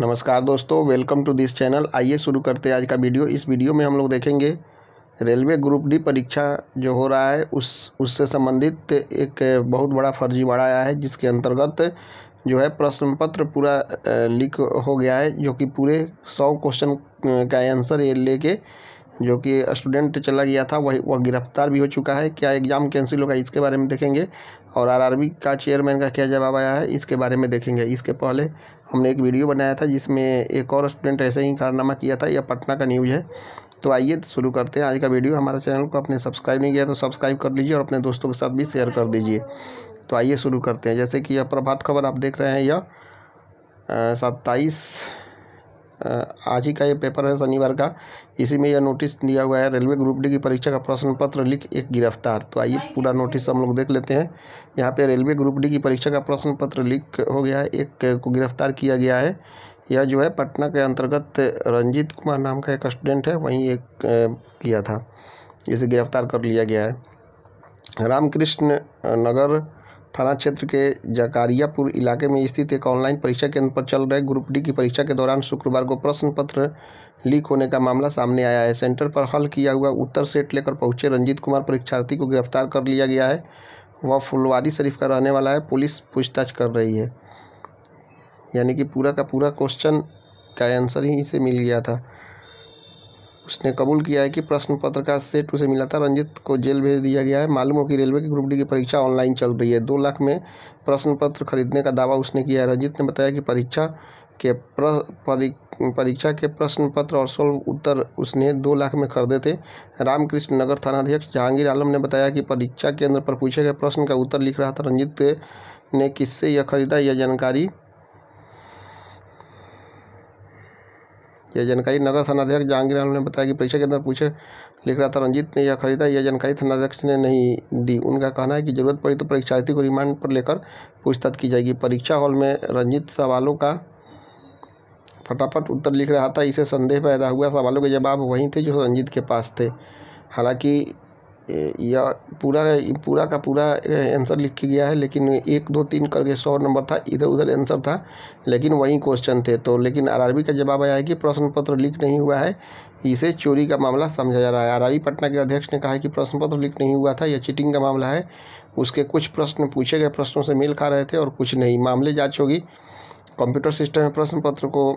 नमस्कार दोस्तों welcome to this channel आइए शुरू करते हैं आज का वीडियो इस वीडियो में हम लोग देखेंगे रेलवे ग्रुप डी परीक्षा जो हो रहा है उस उससे संबंधित एक बहुत बड़ा फर्जीवाड़ा आया है जिसके अंतर्गत जो है प्रश्न पत्र पूरा लीक हो गया है जो कि पूरे सौ क्वेश्चन का आंसर ये लेके जो कि स्टूडेंट चला गया था वही वह गिरफ्तार भी हो चुका है क्या एग्ज़ाम कैंसिल होगा इसके बारे में देखेंगे और आरआरबी का चेयरमैन का क्या जवाब आया है इसके बारे में देखेंगे इसके पहले हमने एक वीडियो बनाया था जिसमें एक और स्टूडेंट ऐसे ही कारनामा किया था यह पटना का न्यूज़ है तो आइए शुरू करते हैं आज का वीडियो हमारे चैनल को आपने सब्सक्राइब नहीं किया तो सब्सक्राइब कर लीजिए और अपने दोस्तों के साथ भी शेयर कर दीजिए तो आइए शुरू करते हैं जैसे कि यह प्रभात खबर आप देख रहे हैं यह सत्ताईस आज ही का ये पेपर है शनिवार का इसी में यह नोटिस दिया हुआ है रेलवे ग्रुप डी की परीक्षा का प्रश्न पत्र लिख एक गिरफ्तार तो आइए पूरा नोटिस हम लोग देख लेते हैं यहाँ पे रेलवे ग्रुप डी की परीक्षा का प्रश्न पत्र लिख हो गया है एक को गिरफ्तार किया गया है यह जो है पटना के अंतर्गत रंजीत कुमार नाम का एक स्टूडेंट है वहीं एक किया था इसे गिरफ्तार कर लिया गया है रामकृष्ण नगर थाना क्षेत्र के जकारियापुर इलाके में स्थित एक ऑनलाइन परीक्षा केंद्र पर चल रहे ग्रुप डी की परीक्षा के दौरान शुक्रवार को प्रश्न पत्र लीक होने का मामला सामने आया है सेंटर पर हल किया हुआ उत्तर सेट लेकर पहुंचे रंजीत कुमार परीक्षार्थी को गिरफ्तार कर लिया गया है वह फुलवारी शरीफ का रहने वाला है पुलिस पूछताछ कर रही है यानी कि पूरा का पूरा क्वेश्चन का आंसर ही इसे मिल गया था उसने कबूल किया है कि प्रश्न पत्र का सेट उसे मिला था रंजित को जेल भेज दिया गया है मालूम हो कि रेलवे की ग्रुप डी की परीक्षा ऑनलाइन चल रही है दो लाख में प्रश्न पत्र खरीदने का दावा उसने किया है रंजित ने बताया कि परीक्षा के परि, परीक्षा के प्रश्न पत्र और सोल्व उत्तर उसने दो लाख में खरीदे थे रामकृष्ण नगर थानाध्यक्ष जहांगीर आलम ने बताया कि परीक्षा केंद्र पर पूछे गए प्रश्न का उत्तर लिख रहा था रंजित ने किससे यह खरीदा यह जानकारी यह जानकारी नगर थानाध्यक्ष जहांगीर ने बताया कि परीक्षा के अंदर पूछे लिख रहा था रंजीत ने यह खरीदा यह जानकारी थानाध्यक्ष ने नहीं दी उनका कहना है कि जरूरत पड़ी तो परीक्षार्थी को रिमांड पर लेकर पूछताछ की जाएगी परीक्षा हॉल में रंजीत सवालों का फटाफट उत्तर लिख रहा था इसे संदेह पैदा हुआ सवालों के जवाब वहीं थे जो रंजीत के पास थे हालांकि या पूरा पूरा का पूरा आंसर लिख गया है लेकिन एक दो तीन करके सौ नंबर था इधर उधर आंसर था लेकिन वही क्वेश्चन थे तो लेकिन आरआरबी का जवाब आया है कि प्रश्न पत्र लीक नहीं हुआ है इसे चोरी का मामला समझा जा रहा है आरआरबी पटना के अध्यक्ष ने कहा है कि प्रश्न पत्र लीक नहीं हुआ था यह चीटिंग का मामला है उसके कुछ प्रश्न पूछे गए प्रश्नों से मेल खा रहे थे और कुछ नहीं मामले जाँच होगी कंप्यूटर सिस्टम में प्रश्न पत्र को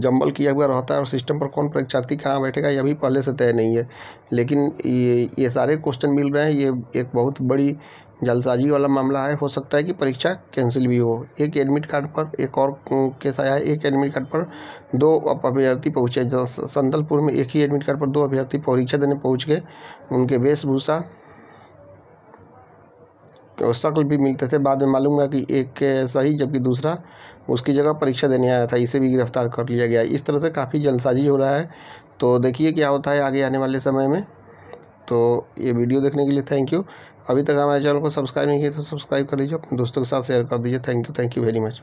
जम्बल किया हुआ रहता है और सिस्टम पर कौन परीक्षार्थी कहाँ बैठेगा यह भी पहले से तय नहीं है लेकिन ये ये सारे क्वेश्चन मिल रहे हैं ये एक बहुत बड़ी जलसाजी वाला मामला है हो सकता है कि परीक्षा कैंसिल भी हो एक एडमिट कार्ड पर एक और केस आया है एक एडमिट कार्ड पर दो अभ्यर्थी पहुँचे संदलपुर में एक ही एडमिट कार्ड पर दो अभ्यर्थी परीक्षा देने पहुँच गए उनके वेशभूषा शक्ल भी मिलते थे बाद में मालूम हुआ कि एक सही जबकि दूसरा उसकी जगह परीक्षा देने आया था इसे भी गिरफ्तार कर लिया गया इस तरह से काफ़ी जल्दसाजी हो रहा है तो देखिए क्या होता है आगे आने वाले समय में तो ये वीडियो देखने के लिए थैंक यू अभी तक हमारे चैनल को सब्सक्राइब नहीं किया तो सब्सक्राइब कर लीजिए अपने दोस्तों के साथ शेयर कर दीजिए thank you thank you very much